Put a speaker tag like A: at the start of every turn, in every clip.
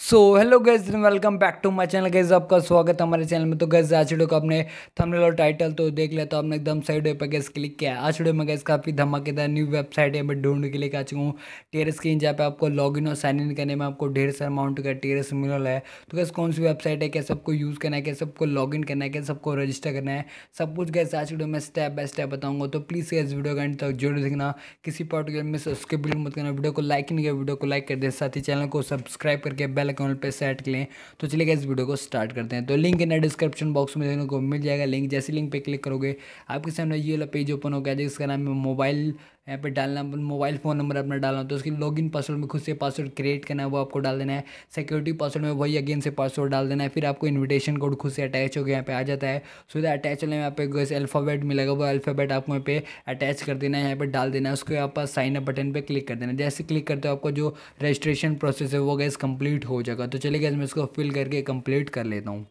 A: so hello guys welcome back to my channel guys आपका स्वागत है हमारे चैनल में तो गैस आज वीडियो को आपने थंबनेल और टाइटल तो देख लिया तो आपने एकदम साइड पर गैस क्लिक किया आज वीडियो में गैस काफ़ी धमाकेदार न्यू वेबसाइट है मैं ढूंढने के लिए आ चुका हूँ टेरस की जहाँ पे आपको लॉग और साइन इन करने में आपको ढेर सारा अमाउंट का टेरस मिल है तो गैस कौन सी वेबसाइट है क्या सबको यूज़ करना है क्या सबको लॉग इन करना है क्या सबको रजिस्टर करना है सब कुछ गैस आज वीडियो में स्टेप बाय स्टेप बताऊँगा तो प्लीज़ गैस वीडियो का तक जरूर देखना किसी पार्टिकुलर में उसके मत करना वीडियो को लाइक नहीं किया वीडियो को लाइक कर दे साथ ही चैनल को सब्सक्राइब करके बेल अकाउंट पर सेट कर लें तो चलिए गए इस वीडियो को स्टार्ट करते हैं तो लिंक इन्हें डिस्क्रिप्शन बॉक्स में देखने को मिल जाएगा लिंक जैसे लिंक पर क्लिक करोगे आपके सामने ये वाला पेज ओपन हो गया जिसका नाम है मोबाइल यहाँ पे डालना मोबाइल फ़ोन नंबर अपना डालना तो उसकी लॉगिन पासवर्ड में खुद से पासवर्ड क्रिएट करना है वो आपको डाल देना है सिक्योरिटी पासवर्ड में वही अगेन से पासवर्ड डाल देना है फिर आपको इन्विटेशन कोड खुद से अटैच होकर यहाँ पे आ जाता है सीधा अटैच होने में यहाँ पे जैसे अल्फ़ाबेट मिलेगा वो अल्फ़ाबेट आपको यहाँ पे अटैच कर देना है यहाँ पर डाल देना है उसके आप साइन अप बटन पर क्लिक कर देना जैसे क्लिक करते हो आपको जो रजिस्ट्रेशन प्रोसेस है वो गैस कंप्लीट हो जाएगा तो चलिए गैस मैं इसको फिल करके कंप्लीट कर लेता हूँ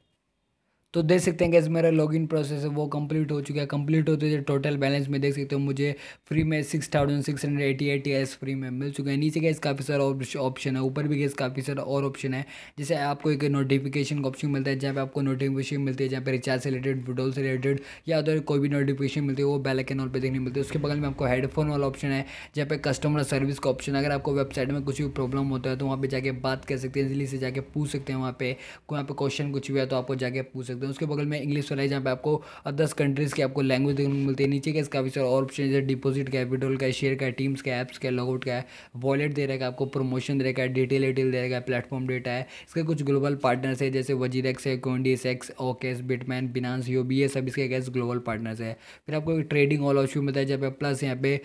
A: तो देख सकते हैं गैस मेरा लॉगिन प्रोसेस है वो कंप्लीट हो चुका है कंप्लीट होते हुए टोटल बैलेंस में देख सकते हो मुझे फ्री में six thousand six hundred eighty eight S free में मिल चुका है नीचे गैस काफ़ी सारा ऑप्शन है ऊपर भी गैस काफ़ी सारा और ऑप्शन है जैसे आपको एक नोटिफिकेशन का ऑप्शन मिलता है जहाँ पे आपको नोटिफिकेशन मिलती है जहाँ पे रिचार्ज से रिलेटेड विडोल से रिलेटेड या अदर कोई भी नोटिफिकेशन मिलती है वो बैलक एन ऑल पर देखने मिलती है उसके बगल में आपको हेडफोन वाला ऑप्शन है जहाँ पे कस्टमर सर्विस का ऑप्शन अगर आपको वेबसाइट में कुछ भी प्रॉब्लम होता है तो वहाँ पर जाके बात कर सकते हैं इजिली से जाके पूछ सकते हैं वहाँ पे वहाँ पर क्वेश्चन कुछ भी है तो आपको जाके पूछ सकते सकते हैं उसके बगल में इंग्लिश वाला है जहाँ पे आपको दस कंट्रीज़ की आपको लैंग्वेज देखने को मिलती है नीचे का इसका विचार और ऑप्शन है डिपोजिट का विड्रोल का शेयर का टीम्स का एप्स का लॉगआउट का है वॉलेट दे रहेगा आपको प्रमोशन दे रहेगा डिटेल डिटेल दे रहेगा प्लेटफॉर्म डेटा है इसके कुछ ग्लोबल पार्टनर्स है जैसे वजीरेक्स है कोंडीस एक्स ओकेस बिटमैन बिनास यू बी सब इसके गैस ग्लोबल पार्टनर्स है फिर आपको ट्रेडिंग ऑल ऑप्शन मिलता है जहाँ पे प्लस यहाँ पे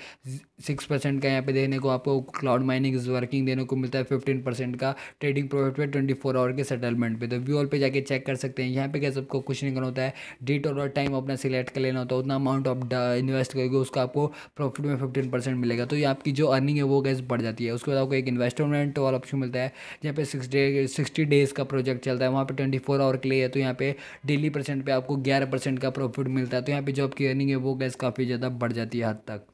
A: सिक्स परसेंट का यहाँ पे देखने को आपको क्लाउड माइनिंग इज वर्किंग देने को मिलता है फिफ्टीन परसेंट का ट्रेडिंग प्रॉफिट पे ट्वेंटी फोर आवर के सेटलमेंट पे तो व्यू ऑल पे जाके चेक कर सकते हैं यहाँ पे क्या आपको कुछ नहीं करना होता है डेट और टाइम अपना सिलेक्ट कर लेना होता है उतना अमाउंट आप इन्वेस्ट करोगे उसका आपको प्रॉफिट में फिफ्टीन परसेंट मिलेगा तो ये आपकी जो अर्निंग है वो गैस बढ़ जाती है उसके बाद आपको एक इन्वेस्टमेंट वाला ऑप्शन मिलता है जहाँ पे सिक्स डे सिक्सटी डेज़ का प्रोजेक्ट चलता है वहाँ पर ट्वेंटी फोर आवर के लिए है तो यहाँ पे डेली परसेंट पर आपको ग्यारह परसेंट का प्रॉफिट मिलता है तो यहाँ पर जो आपकी अर्निंग है वो गैस काफ़ी ज़्यादा बढ़ जाती है हद तक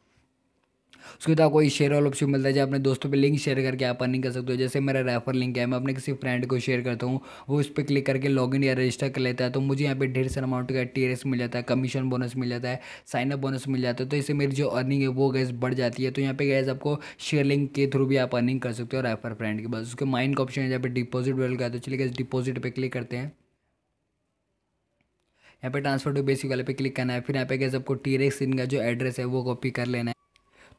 A: उसके बाद कोई शेयर वाला ऑप्शन मिलता है जहाँ अपने दोस्तों पर लिंक शेयर करके आप अर्निंग कर सकते हो जैसे मेरा रेफर लिंक है मैं अपने किसी फ्रेंड को शेयर करता हूँ वो उस पर क्लिक करके लॉगिन या रजिस्टर कर लेता है तो मुझे यहाँ पे ढेर सारा अमाउंट का टी मिल जाता है कमीशन बोनस मिल जाता है साइनअप बोनस मिल जाता है तो इससे मेरी जो अर्निंग है वो गैस बढ़ जाती है तो यहाँ पे गैस आपको शेयर लिंक के थ्रू भी आप अर्निंग कर सकते हो रेफर फ्रेंड के बस उसके माइंड का ऑप्शन है जहाँ पर डिपोजिट वेल का तो चलिए गैस डिपोजिट पर क्लिक करते हैं यहाँ पे ट्रांसफर टू बेसिक वाले पे क्लिक करना है फिर यहाँ पे गैस आपको टी रेक्स इनका जो एड्रेस है वो कॉपी कर लेना है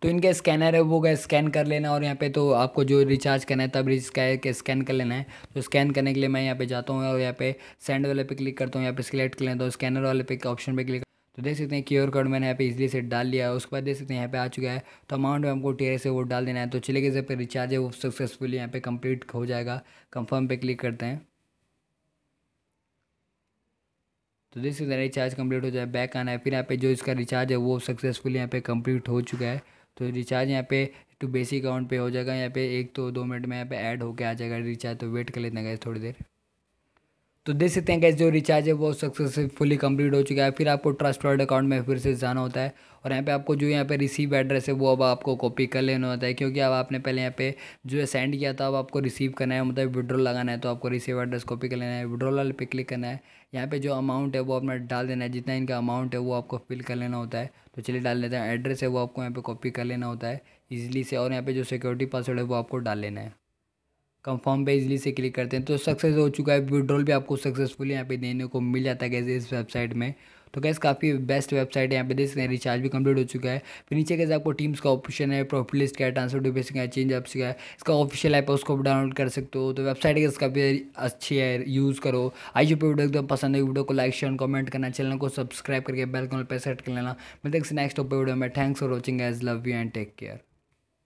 A: तो इनके स्कैनर है वो गए स्कैन कर लेना और यहाँ पे तो आपको जो रिचार्ज करना है तब रिचार्ज स्कैन कर लेना है तो स्कैन करने के लिए मैं यहाँ पे जाता हूँ और यहाँ पे सेंड वाले पे क्लिक करता हूँ यहाँ पे सिलेक्ट कर लेता हूँ स्कैनर वाले पे ऑप्शन पे क्लिक तो देख सकते हैं क्यूआर कोड मैंने यहाँ पे इजली से डाल लिया है उसके बाद देख सकते हैं यहाँ पे आ चुका है तो अमाउंट में हमको टी से वो डाल देना है तो चले गए जब पे रिचार्ज है वो सक्सेसफुली यहाँ पे कंप्लीट हो जाएगा कंफर्म पे क्लिक करते हैं तो देख सकते हैं रिचार्ज कंप्लीट हो जाए बैक आना है फिर यहाँ पे जो इसका रिचार्ज है वो सक्सेसफुली यहाँ पे कंप्लीट हो चुका है तो रिचार्ज यहाँ पे टू बेसिक अकाउंट पे हो जाएगा यहाँ पे एक तो दो मिनट में यहाँ पे ऐड होके आ जाएगा रिचार्ज तो वेट कर लेते हैं थोड़ी देर तो देख सकते हैं कैसे जो रिचार्ज है वो सक्सेसफुली कंप्लीट हो चुका है फिर आपको ट्रस्ट वर्ड अकाउंट में फिर से जाना होता है और यहाँ पे आपको जो यहाँ पे रिसीव एड्रेस है वो अब आपको कॉपी कर लेना होता है क्योंकि अब आपने पहले यहाँ पे जो है सेंड किया था अब आपको रिसीव करना है मतलब विड्रॉल लगाना है तो आपको रिसीव एड्रेस कॉपी कर लेना है विड्रॉल वाले पे क्लिक करना है यहाँ पे जो अमाउंट है वो अपना डाल देना है जितना इनका अमाउंट है वो आपको फिल कर लेना होता है तो चलिए डाल लेते हैं एड्रेस है वो आपको यहाँ पर कॉपी कर लेना होता है ईजिली से और यहाँ पर जो सिक्योरिटी पासवर्ड है वो आपको डाल लेना है कंफर्म पे इजली से क्लिक करते हैं तो सक्सेस हो चुका है विड्रॉल भी आपको सक्सेसफुल यहाँ पे देने को मिल जाता है कैसे इस वेबसाइट में तो कैसे काफ़ी बेस्ट वेबसाइट है यहाँ पे देख सकते हैं रिचार्ज भी कंप्लीट हो चुका है फिर नीचे कैसे आपको टीम्स का ऑप्शन है प्रॉफिट लिस्ट का ट्रांसफर डिपेस का चेंज आप का है इसका ऑफिशियल ऐप है उसको डाउनलोड कर सकते हो तो वेबसाइट गैस काफ़ी अच्छी है यूज़ करो आई जो वीडियो एकदम पसंद है वीडियो को लाइक शेयर कमेंट करना चैनल को सब्सक्राइब करके बेलकॉन पर सेट कर लेना मिलते नेक्स्ट टॉप वीडियो में थैंक्स फॉर वॉचिंग एज love you and take care